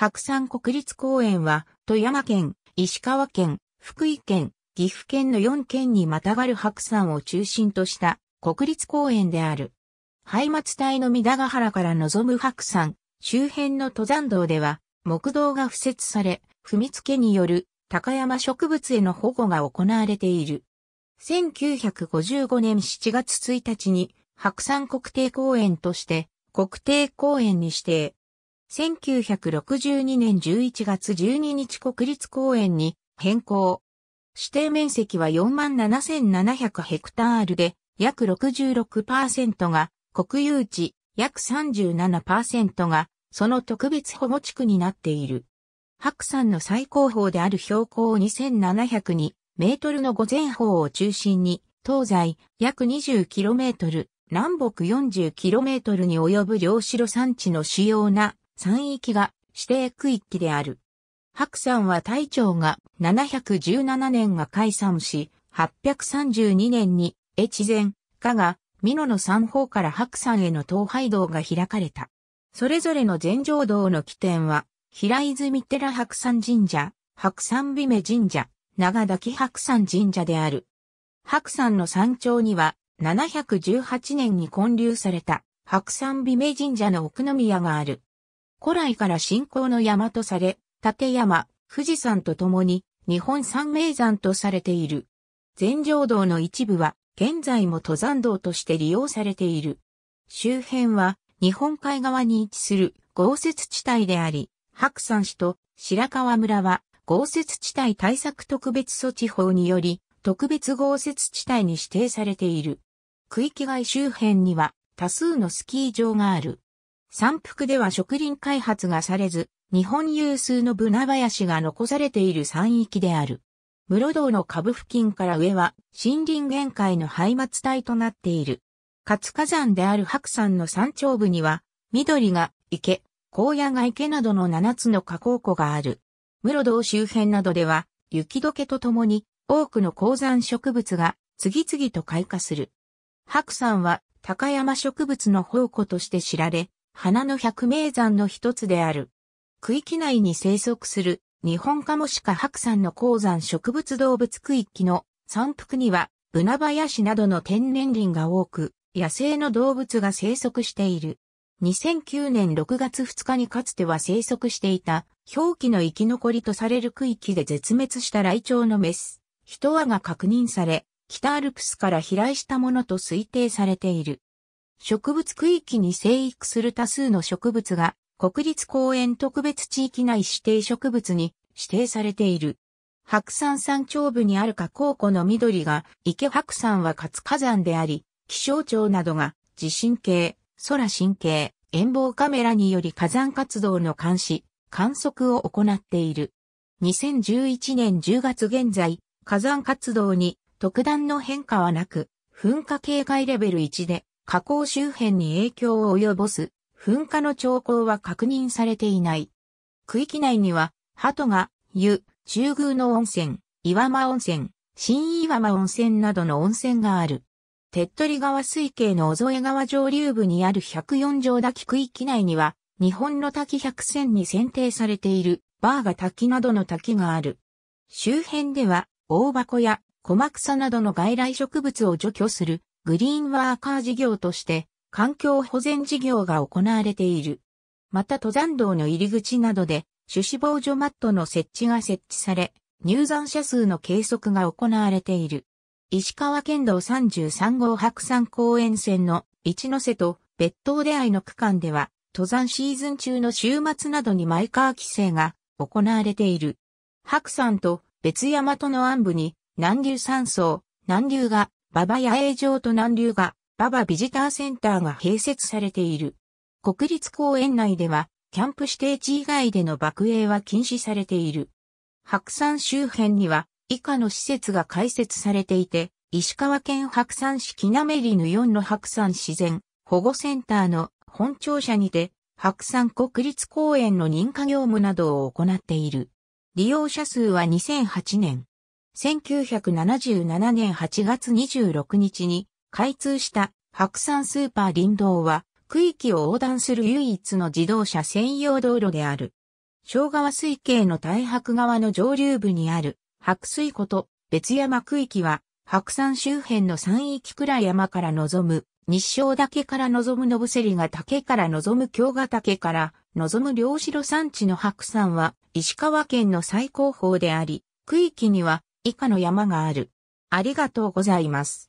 白山国立公園は、富山県、石川県、福井県、岐阜県の4県にまたがる白山を中心とした国立公園である。廃末帯の三田ヶ原から望む白山、周辺の登山道では、木道が敷設され、踏みつけによる高山植物への保護が行われている。1955年7月1日に白山国定公園として国定公園に指定、1962年11月12日国立公園に変更。指定面積は47,700ヘクタールで、約66%が国有地、約37%がその特別保護地区になっている。白山の最高峰である標高2702メートルの午前方を中心に、東西約 20km、南北 40km に及ぶ両城山地の主要な山域が指定区域である。白山は隊長が717年が解散し、832年に越前、加賀、美濃の三方から白山への東廃道が開かれた。それぞれの全城道の起点は、平泉寺白山神社、白山美女神社、長滝白山神社である。白山の山頂には、718年に建立された白山美女神社の奥宮がある。古来から信仰の山とされ、立山、富士山とともに日本三名山とされている。全城道の一部は現在も登山道として利用されている。周辺は日本海側に位置する豪雪地帯であり、白山市と白川村は豪雪地帯対策特別措置法により特別豪雪地帯に指定されている。区域外周辺には多数のスキー場がある。山腹では植林開発がされず、日本有数のブナ林が残されている山域である。室堂の下部付近から上は森林限界の廃末帯となっている。活火山である白山の山頂部には、緑が池、荒野が池などの7つの河口湖がある。室堂周辺などでは、雪解けとともに多くの鉱山植物が次々と開花する。白山は高山植物の宝庫として知られ、花の百名山の一つである。区域内に生息する日本カモシカ白山の鉱山植物動物区域の山腹には、ブナシなどの天然林が多く、野生の動物が生息している。2009年6月2日にかつては生息していた、表記の生き残りとされる区域で絶滅したライチョウのメス、一羽が確認され、北アルプスから飛来したものと推定されている。植物区域に生育する多数の植物が国立公園特別地域内指定植物に指定されている。白山山頂部にある河口湖の緑が池白山は活火山であり、気象庁などが地震計、空神経、遠望カメラにより火山活動の監視、観測を行っている。2011年10月現在、火山活動に特段の変化はなく、噴火警戒レベル1で火口周辺に影響を及ぼす噴火の兆候は確認されていない。区域内には、鳩が、湯、中宮の温泉、岩間温泉、新岩間温泉などの温泉がある。手っ取り川水系の小添川上流部にある104条滝区域内には、日本の滝100選に選定されている、バーガ滝などの滝がある。周辺では、大箱や小草などの外来植物を除去するグリーンワーカー事業として環境保全事業が行われている。また登山道の入り口などで種子防除マットの設置が設置され、入山者数の計測が行われている。石川県道33号白山公園線の一ノ瀬と別当出会いの区間では、登山シーズン中の週末などにマイカー規制が行われている。白山と別山との暗部に南流山荘、南流が馬場野営場と南流が、馬場ビジターセンターが併設されている。国立公園内では、キャンプ指定地以外での爆営は禁止されている。白山周辺には、以下の施設が開設されていて、石川県白山市木なめりぬ4の白山自然保護センターの本庁舎にて、白山国立公園の認可業務などを行っている。利用者数は2008年、1977年8月26日に開通した白山スーパー林道は区域を横断する唯一の自動車専用道路である。小川水系の大白川の上流部にある白水湖と別山区域は白山周辺の山域倉山から望む日照岳から望むのぶせりが岳から望む京ヶ岳から望む両城山地の白山は石川県の最高峰であり、区域には以下の山がある。ありがとうございます。